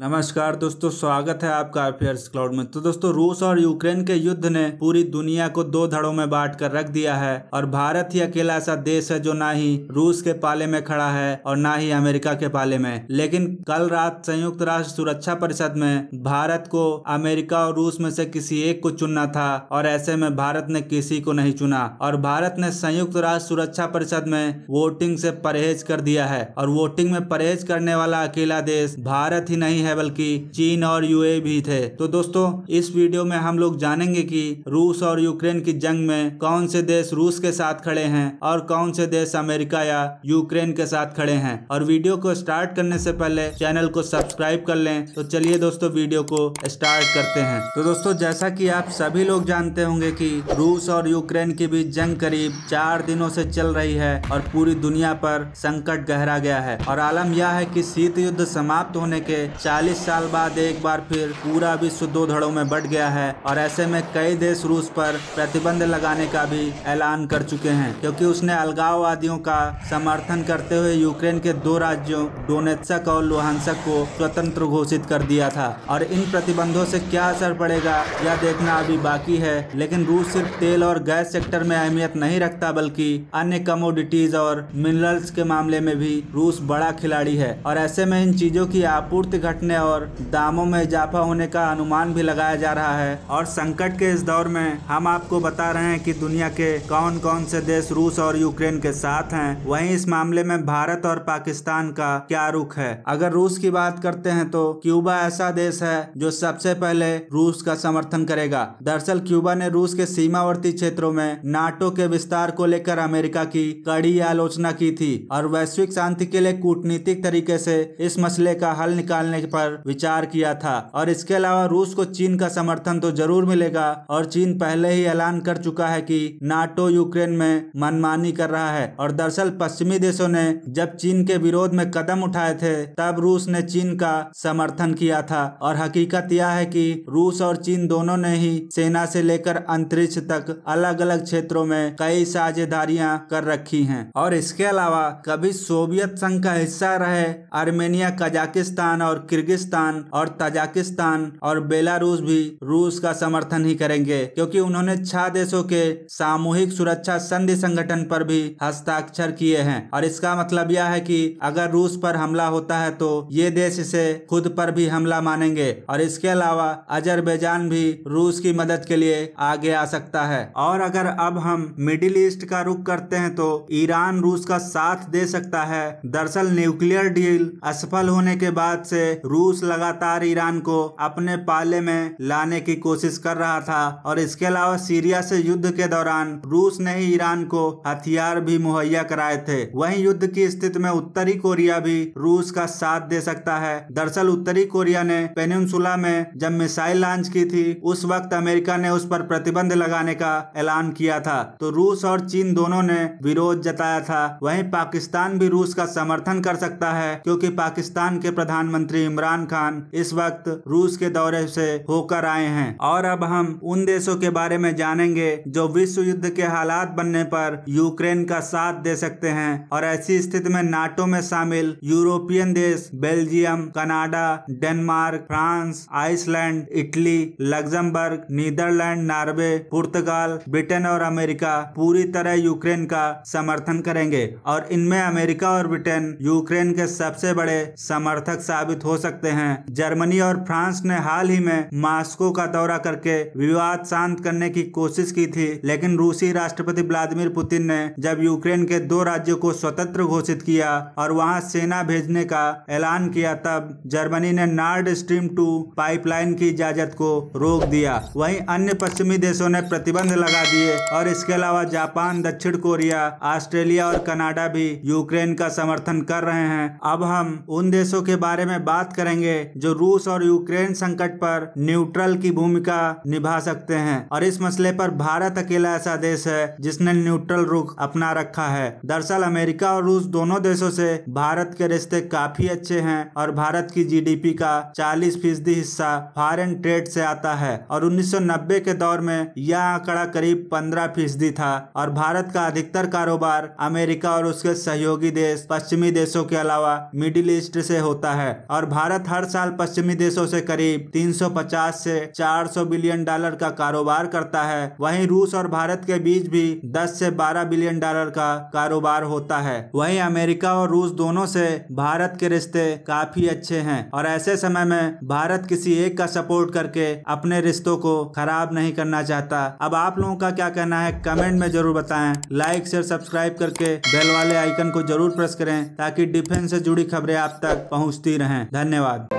नमस्कार दोस्तों स्वागत है आपका अफेयर्स क्लाउड में तो दोस्तों रूस और यूक्रेन के युद्ध ने पूरी दुनिया को दो धड़ों में बांट कर रख दिया है और भारत ही अकेला ऐसा देश है जो ना ही रूस के पाले में खड़ा है और ना ही अमेरिका के पाले में लेकिन कल रात संयुक्त राष्ट्र सुरक्षा परिषद में भारत को अमेरिका और रूस में से किसी एक को चुनना था और ऐसे में भारत ने किसी को नहीं चुना और भारत ने संयुक्त राष्ट्र सुरक्षा परिषद में वोटिंग से परहेज कर दिया है और वोटिंग में परहेज करने वाला अकेला देश भारत ही नहीं है है बल्कि चीन और यूए भी थे तो दोस्तों इस वीडियो में हम लोग जानेंगे कि रूस और यूक्रेन की जंग में कौन से देश रूस के साथ खड़े हैं और कौन से देश अमेरिका या यूक्रेन के साथ खड़े हैं और वीडियो को स्टार्ट करने से पहले चैनल को सब्सक्राइब कर लें तो चलिए दोस्तों वीडियो को स्टार्ट करते हैं तो दोस्तों जैसा की आप सभी लोग जानते होंगे की रूस और यूक्रेन के बीच जंग करीब चार दिनों से चल रही है और पूरी दुनिया पर संकट गहरा गया है और आलम यह है की शीत युद्ध समाप्त होने के चार 40 साल बाद एक बार फिर पूरा विश्व दो धड़ों में बट गया है और ऐसे में कई देश रूस पर प्रतिबंध लगाने का भी ऐलान कर चुके हैं क्योंकि उसने अलगाववादियों का समर्थन करते हुए यूक्रेन के दो राज्यों डोनेत्सक और लोहानसक को स्वतंत्र घोषित कर दिया था और इन प्रतिबंधों से क्या असर पड़ेगा यह देखना अभी बाकी है लेकिन रूस सिर्फ तेल और गैस सेक्टर में अहमियत नहीं रखता बल्कि अन्य कमोडिटीज और मिनरल्स के मामले में भी रूस बड़ा खिलाड़ी है और ऐसे में इन चीजों की आपूर्ति घट घटने और दामों में इजाफा होने का अनुमान भी लगाया जा रहा है और संकट के इस दौर में हम आपको बता रहे हैं कि दुनिया के कौन कौन से देश रूस और यूक्रेन के साथ हैं वहीं इस मामले में भारत और पाकिस्तान का क्या रुख है अगर रूस की बात करते हैं तो क्यूबा ऐसा देश है जो सबसे पहले रूस का समर्थन करेगा दरअसल क्यूबा ने रूस के सीमावर्ती क्षेत्रों में नाटो के विस्तार को लेकर अमेरिका की कड़ी आलोचना की थी और वैश्विक शांति के लिए कूटनीतिक तरीके से इस मसले का हल निकालने पर विचार किया था और इसके अलावा रूस को चीन का समर्थन तो जरूर मिलेगा और चीन पहले ही ऐलान कर चुका है कि नाटो यूक्रेन में मनमानी कर रहा है और दरअसल पश्चिमी देशों ने जब चीन के विरोध में कदम उठाए थे तब रूस ने चीन का समर्थन किया था और हकीकत यह है की रूस और चीन दोनों ने ही सेना से लेकर अंतरिक्ष तक अलग अलग क्षेत्रों में कई साझेदारियां कर रखी हैं और इसके अलावा कभी सोवियत संघ का हिस्सा रहे आर्मेनिया कजाकिस्तान और किर्गिस्तान और ताजिकिस्तान और बेलारूस भी रूस का समर्थन ही करेंगे क्योंकि उन्होंने छह देशों के सामूहिक सुरक्षा संधि संगठन पर भी हस्ताक्षर किए हैं और इसका मतलब यह है कि अगर रूस पर हमला होता है तो ये देश इसे खुद पर भी हमला मानेंगे और इसके अलावा अजरबैजान भी रूस की मदद के लिए आगे आ सकता है और अगर अब हम मिडिल ईस्ट का रुख करते हैं तो ईरान रूस का साथ दे सकता है दरअसल न्यूक्लियर डील असफल होने के बाद से रूस लगातार ईरान को अपने पाले में लाने की कोशिश कर रहा था और इसके अलावा सीरिया से युद्ध के दौरान रूस ने ही ईरान को हथियार भी मुहैया कराए थे वहीं युद्ध की स्थिति में उत्तरी कोरिया भी रूस का साथ दे सकता है दरअसल उत्तरी कोरिया ने पेनसुला में जब मिसाइल लॉन्च की थी उस वक्त अमेरिका ने उस पर प्रतिबंध लगाने का ऐलान किया था तो रूस और चीन दोनों ने विरोध जताया था वहीं पाकिस्तान भी रूस का समर्थन कर सकता है क्योंकि पाकिस्तान के प्रधानमंत्री इमरान खान इस वक्त रूस के दौरे से होकर आए हैं और अब हम उन देशों के बारे में जानेंगे जो विश्व युद्ध के हालात बनने पर यूक्रेन का साथ दे सकते हैं और ऐसी स्थिति में नाटो में शामिल यूरोपियन देश Belgium Canada Denmark France Iceland Italy Luxembourg Netherlands Norway पुर्तगाल ब्रिटेन और अमेरिका पूरी तरह यूक्रेन का समर्थन करेंगे और इनमें अमेरिका और ब्रिटेन यूक्रेन के सबसे बड़े समर्थक साबित हो सकते सकते हैं जर्मनी और फ्रांस ने हाल ही में मास्को का दौरा करके विवाद शांत करने की कोशिश की थी लेकिन रूसी राष्ट्रपति व्लादिमिर पुतिन ने जब यूक्रेन के दो राज्यों को स्वतंत्र घोषित किया और वहां सेना भेजने का ऐलान किया तब जर्मनी ने नार्ड स्ट्रीम टू पाइपलाइन की इजाजत को रोक दिया वहीं अन्य पश्चिमी देशों ने प्रतिबंध लगा दिए और इसके अलावा जापान दक्षिण कोरिया ऑस्ट्रेलिया और कनाडा भी यूक्रेन का समर्थन कर रहे हैं अब हम उन देशों के बारे में बात करेंगे जो रूस और यूक्रेन संकट पर न्यूट्रल की भूमिका निभा सकते हैं और इस मसले पर भारत अकेला ऐसा देश है जिसने न्यूट्रल रुख अपना रखा है दरअसल अमेरिका और रूस दोनों देशों से भारत के रिश्ते काफी अच्छे हैं और भारत की जीडीपी का 40 फीसदी हिस्सा फॉरेन ट्रेड से आता है और 1990 के दौर में यह आंकड़ा करीब 15 फीसदी था और भारत का अधिकतर कारोबार अमेरिका और उसके सहयोगी देश पश्चिमी देशों के अलावा मिडिल ईस्ट से होता है और भारत भारत हर साल पश्चिमी देशों से करीब 350 से 400 बिलियन डॉलर का कारोबार करता है वहीं रूस और भारत के बीच भी 10 से 12 बिलियन डॉलर का कारोबार होता है वहीं अमेरिका और रूस दोनों से भारत के रिश्ते काफी अच्छे हैं और ऐसे समय में भारत किसी एक का सपोर्ट करके अपने रिश्तों को खराब नहीं करना चाहता अब आप लोगों का क्या कहना है कमेंट में जरूर बताए लाइक शेयर सब्सक्राइब करके बेल वाले आइकन को जरूर प्रेस करें ताकि डिफेंस से जुड़ी खबरें आप तक पहुँचती रहें धन्यवाद धन्यवाद